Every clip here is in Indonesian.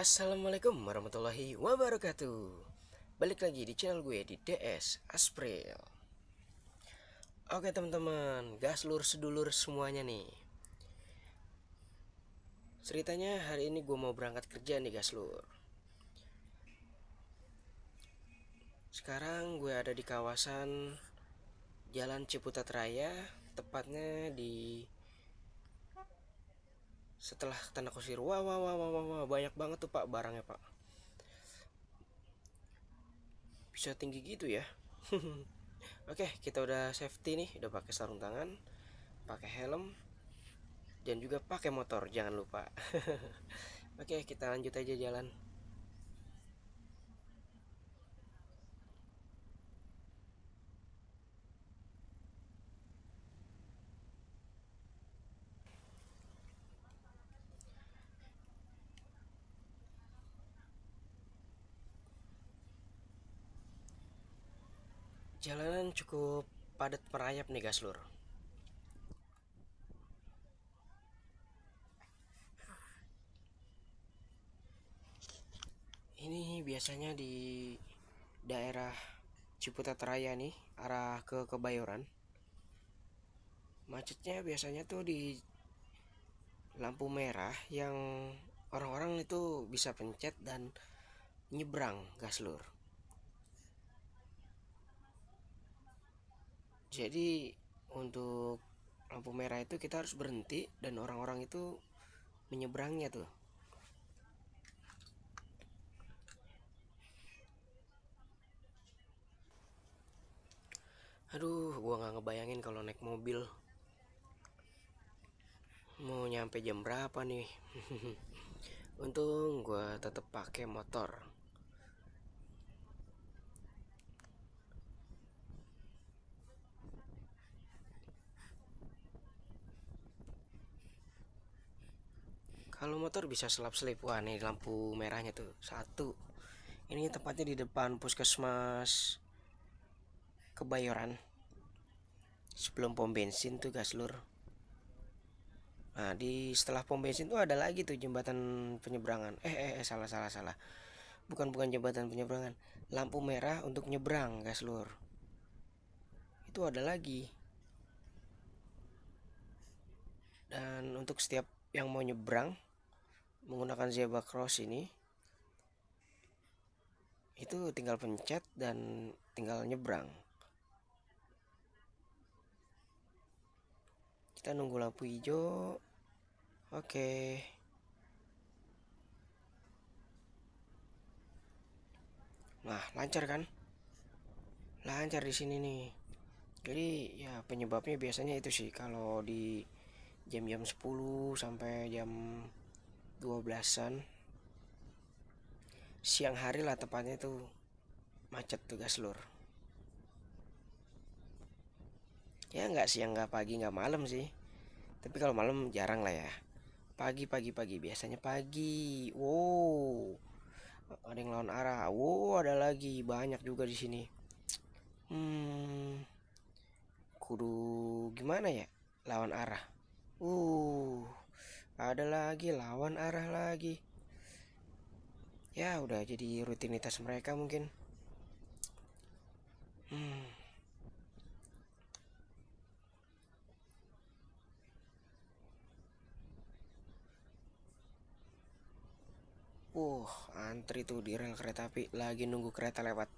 Assalamualaikum warahmatullahi wabarakatuh Balik lagi di channel gue di DS Aspril Oke teman-teman, gas lur sedulur semuanya nih Ceritanya hari ini gue mau berangkat kerja nih gas lur Sekarang gue ada di kawasan Jalan Ciputat Raya Tepatnya di setelah tanah kusir wah wah wah wah wah banyak banget tuh pak barangnya pak bisa tinggi gitu ya oke kita udah safety nih udah pakai sarung tangan pakai helm dan juga pakai motor jangan lupa oke kita lanjut aja jalan Jalanan cukup padat merayap nih guys lur. Ini biasanya di daerah Ciputat Raya nih, arah ke Kebayoran. Macetnya biasanya tuh di lampu merah yang orang-orang itu bisa pencet dan nyebrang gas lur. jadi untuk lampu merah itu kita harus berhenti dan orang-orang itu menyeberangnya tuh aduh gua nggak ngebayangin kalau naik mobil mau nyampe jam berapa nih untung gua tetap pakai motor motor bisa selap selip wah ini lampu merahnya tuh satu ini tempatnya di depan puskesmas kebayoran sebelum pom bensin tuh gas lur nah di setelah pom bensin tuh ada lagi tuh jembatan penyeberangan eh eh, eh salah salah salah bukan bukan jembatan penyeberangan lampu merah untuk nyebrang gas lur itu ada lagi dan untuk setiap yang mau nyebrang menggunakan zebra cross ini itu tinggal pencet dan tinggal nyebrang kita nunggu lampu hijau oke okay. nah lancar kan lancar di sini nih jadi ya penyebabnya biasanya itu sih kalau di jam-jam 10 sampai jam 12-an siang hari lah tepatnya itu macet tugas lur ya nggak siang nggak pagi nggak malam sih tapi kalau malam jarang lah ya pagi pagi pagi biasanya pagi wow ada yang lawan arah wow ada lagi banyak juga di sini hmm kudu gimana ya lawan arah uh ada lagi lawan arah lagi ya udah jadi rutinitas mereka mungkin hmm. Uh, antri tuh di rel kereta api lagi nunggu kereta lewat.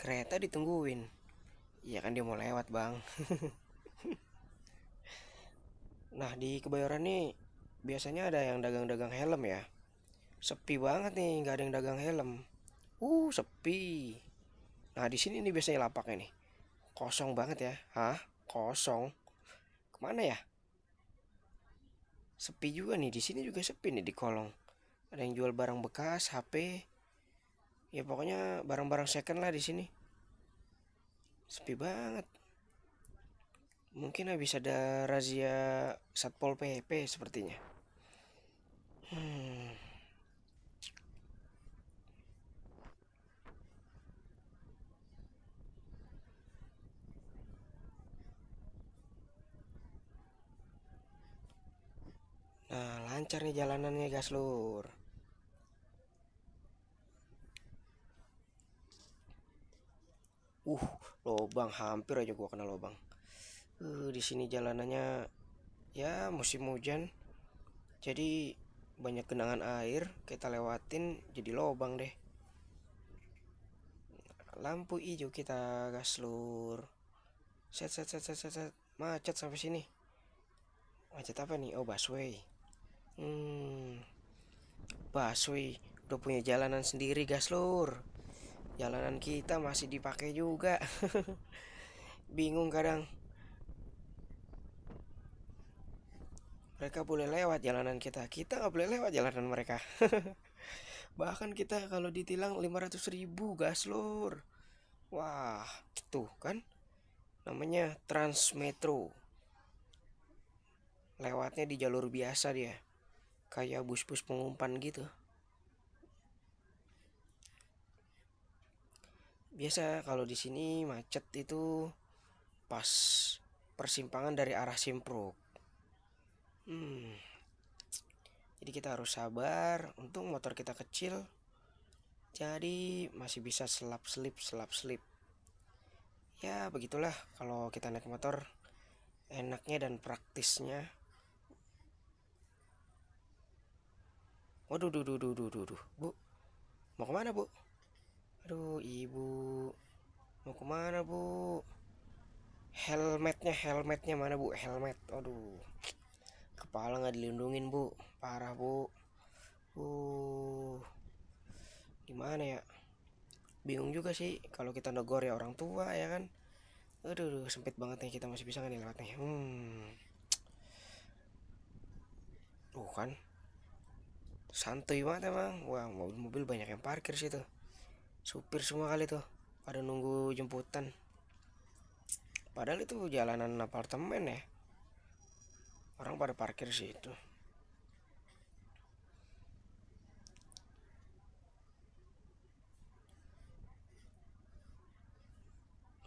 Kereta ditungguin. Iya kan dia mau lewat, Bang. Nah di Kebayoran nih biasanya ada yang dagang-dagang helm ya. Sepi banget nih nggak ada yang dagang helm. Uh sepi. Nah di sini nih biasanya lapaknya nih kosong banget ya. Hah kosong? Kemana ya? Sepi juga nih di sini juga sepi nih di kolong. Ada yang jual barang bekas, HP. Ya pokoknya barang-barang second lah di sini. Sepi banget. Mungkin habis ada razia Satpol PP sepertinya. Hmm. Nah, lancar nih jalanannya, gas lur. Uh, lobang hampir aja gua kena lobang uh, di sini jalanannya ya musim hujan jadi banyak genangan air kita lewatin jadi lobang deh lampu hijau kita gas lur set set set set set, set. macet sampai sini macet apa nih oh busway hmm busway udah punya jalanan sendiri gas lur jalanan kita masih dipakai juga bingung kadang mereka boleh lewat jalanan kita kita nggak boleh lewat jalanan mereka bahkan kita kalau ditilang 500 ribu gas gaslor wah tuh kan namanya Transmetro lewatnya di jalur biasa dia kayak bus-bus pengumpan gitu biasa kalau di sini macet itu pas persimpangan dari arah Simpruk Hmm. Jadi kita harus sabar. untuk motor kita kecil. Jadi masih bisa selap-selip, selap-selip. Ya, begitulah kalau kita naik motor. Enaknya dan praktisnya. Waduh, duh, duh, duh, duh, duh, duh. Bu. Mau kemana, Bu? Aduh, Ibu. Mau kemana, Bu? Helmetnya, helmetnya mana, Bu? Helmet. Aduh kepala nggak dilindungin bu parah bu uh gimana ya bingung juga sih kalau kita negor ya orang tua ya kan aduh, aduh sempit banget nih kita masih bisa nggak nih nih hmm tuh kan santuy banget emang wah mobil-mobil banyak yang parkir situ supir semua kali tuh pada nunggu jemputan padahal itu jalanan apartemen ya Orang pada parkir situ.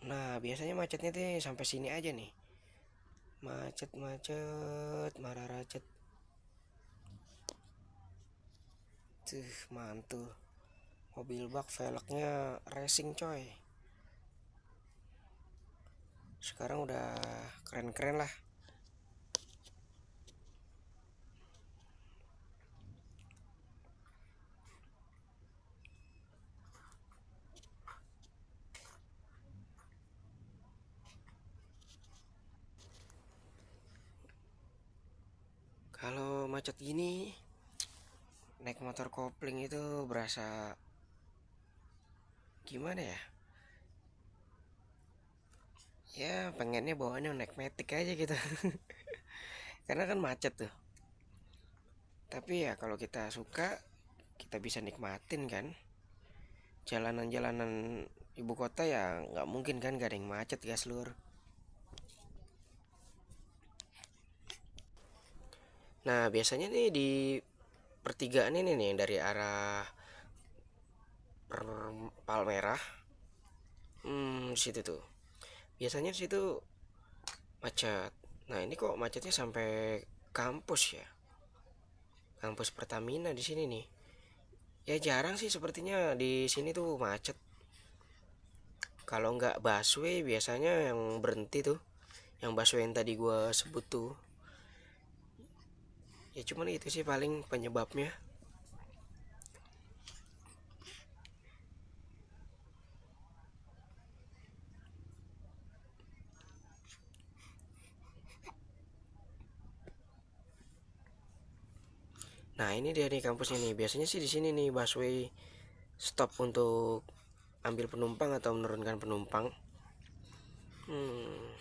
Nah, biasanya macetnya tuh sampai sini aja nih. Macet, macet, marah racet. Tuh, mantul. Mobil bak velgnya racing coy. Sekarang udah keren-keren lah. macet gini naik motor kopling itu berasa gimana ya ya pengennya bawaannya naik metik aja gitu karena kan macet tuh tapi ya kalau kita suka kita bisa nikmatin kan jalanan-jalanan ibu kota ya nggak mungkin kan gak ada yang macet ya seluruh Nah, biasanya nih di pertigaan ini nih dari arah Palmerah. Hmm, situ tuh. Biasanya situ macet. Nah, ini kok macetnya sampai kampus ya. Kampus Pertamina di sini nih. Ya jarang sih sepertinya di sini tuh macet. Kalau nggak busway biasanya yang berhenti tuh. Yang busway yang tadi gue sebut tuh ya cuman itu sih paling penyebabnya Nah ini dia nih kampus ini. Biasanya sih di sini nih busway stop untuk ambil penumpang atau menurunkan penumpang. Hmm.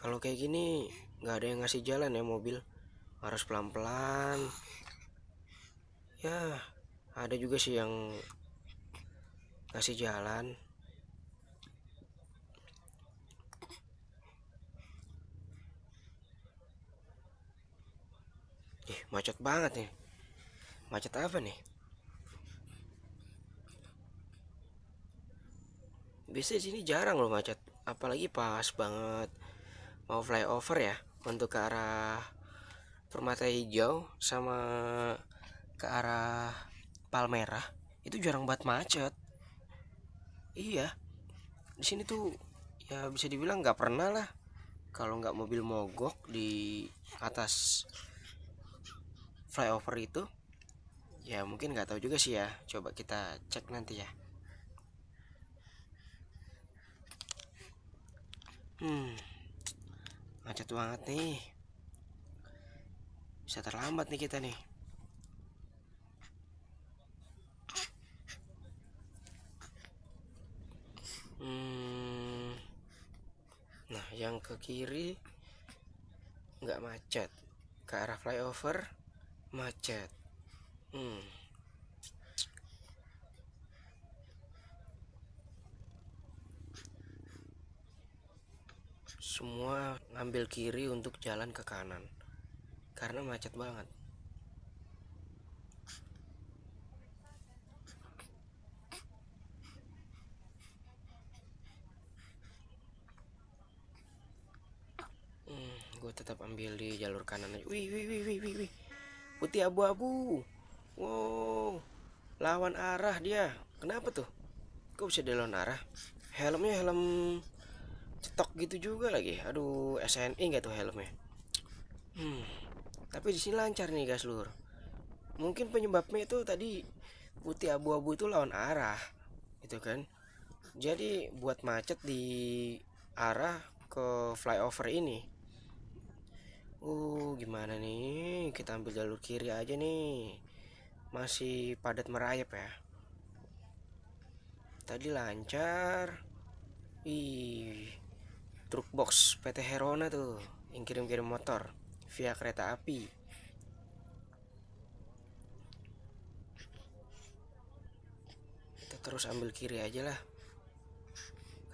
kalau kayak gini nggak ada yang ngasih jalan ya mobil harus pelan-pelan ya ada juga sih yang ngasih jalan Ih, macet banget nih macet apa nih biasanya sini jarang loh macet apalagi pas banget mau flyover ya untuk ke arah permata hijau sama ke arah palmera itu jarang banget macet iya di sini tuh ya bisa dibilang nggak pernah lah kalau nggak mobil mogok di atas flyover itu ya mungkin nggak tahu juga sih ya coba kita cek nanti ya hmm macet banget nih bisa terlambat nih kita nih hmm. nah yang ke kiri nggak macet ke arah flyover macet hmm. semua ngambil kiri untuk jalan ke kanan karena macet banget hmm, gue tetap ambil di jalur kanan aja. Wih, wih, wih, wih, wih, wih. Putih abu-abu. Wow. Lawan arah dia. Kenapa tuh? Kok bisa dia lawan arah? Helmnya helm cetok gitu juga lagi aduh SNI nggak tuh helmnya hmm. tapi di sini lancar nih guys lur mungkin penyebabnya itu tadi putih abu-abu itu lawan arah itu kan jadi buat macet di arah ke flyover ini uh gimana nih kita ambil jalur kiri aja nih masih padat merayap ya tadi lancar ih truk box PT Herona tuh yang kirim-kirim motor via kereta api kita terus ambil kiri aja lah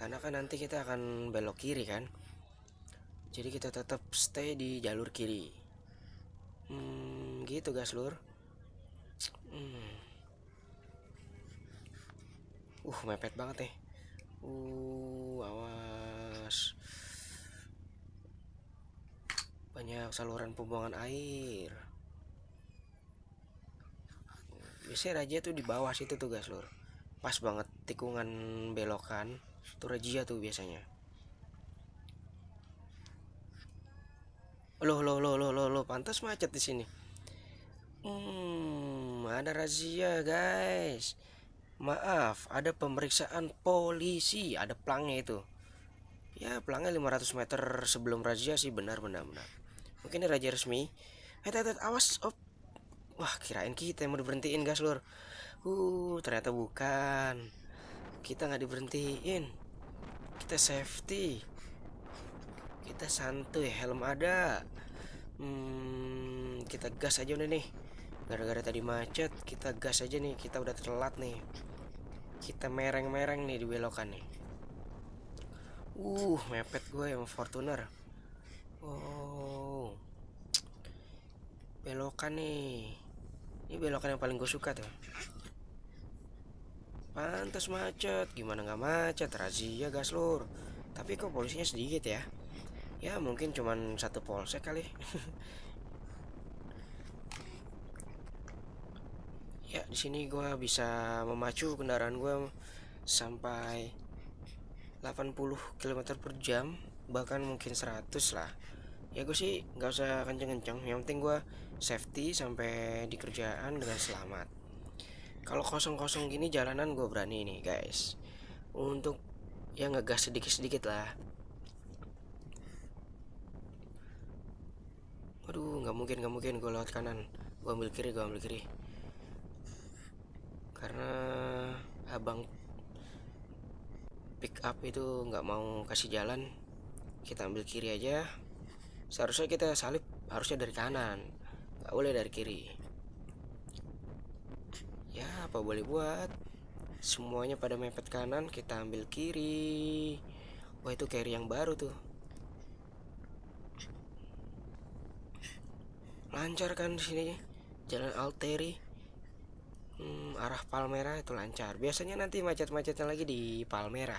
karena kan nanti kita akan belok kiri kan jadi kita tetap stay di jalur kiri hmm, gitu gas lur hmm. uh mepet banget nih uh awas banyak saluran pembuangan air biasanya raja tuh di bawah situ tuh guys lur pas banget tikungan belokan itu raja tuh biasanya lo lo lo lo lo lo pantas macet di sini hmm ada razia guys maaf ada pemeriksaan polisi ada pelangnya itu ya pelangnya 500 meter sebelum razia sih benar benar benar mungkin ini raja resmi. Eh awas op. Wah kirain kita yang mau diberhentiin gas lur. Uh ternyata bukan. Kita nggak diberhentiin. Kita safety. Kita santuy helm ada. Hmm, kita gas aja udah nih. Gara-gara tadi macet, kita gas aja nih. Kita udah terlalat nih. Kita mereng-mereng nih di belokan nih. Uh, mepet gue yang Fortuner. Oh, Belokan nih. Ini belokan yang paling gue suka tuh. Pantas macet, gimana nggak macet? Razia gas lur. Tapi kok polisinya sedikit ya? Ya mungkin cuman satu polsek kali. ya di sini gue bisa memacu kendaraan gue sampai 80 km per jam bahkan mungkin 100 lah ya gue sih nggak usah kenceng-kenceng yang penting gue safety sampai di kerjaan dengan selamat kalau kosong-kosong gini jalanan gue berani nih guys untuk ya ngegas sedikit-sedikit lah waduh nggak mungkin nggak mungkin gue lewat kanan gue ambil kiri gue ambil kiri karena abang pick up itu nggak mau kasih jalan kita ambil kiri aja seharusnya kita salib harusnya dari kanan nggak boleh dari kiri ya apa boleh buat semuanya pada mepet kanan kita ambil kiri wah itu carry yang baru tuh lancar kan sini jalan alteri hmm, arah Palmera itu lancar biasanya nanti macet-macetnya lagi di Palmera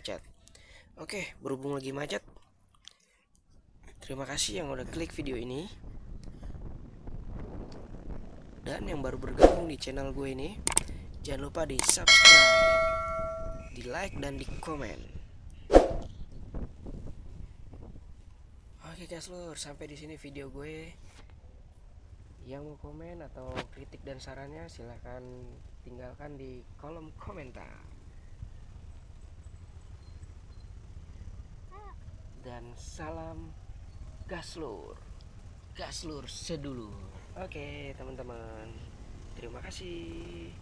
macet Oke berhubung lagi macet Terima kasih yang udah klik video ini Dan yang baru bergabung di channel gue ini Jangan lupa di subscribe Di like dan di komen Oke guys lur, sampai di sini video gue. Yang mau komen atau kritik dan sarannya silahkan tinggalkan di kolom komentar. dan salam gaslur. Gaslur sedulur. Oke, teman-teman. Terima kasih.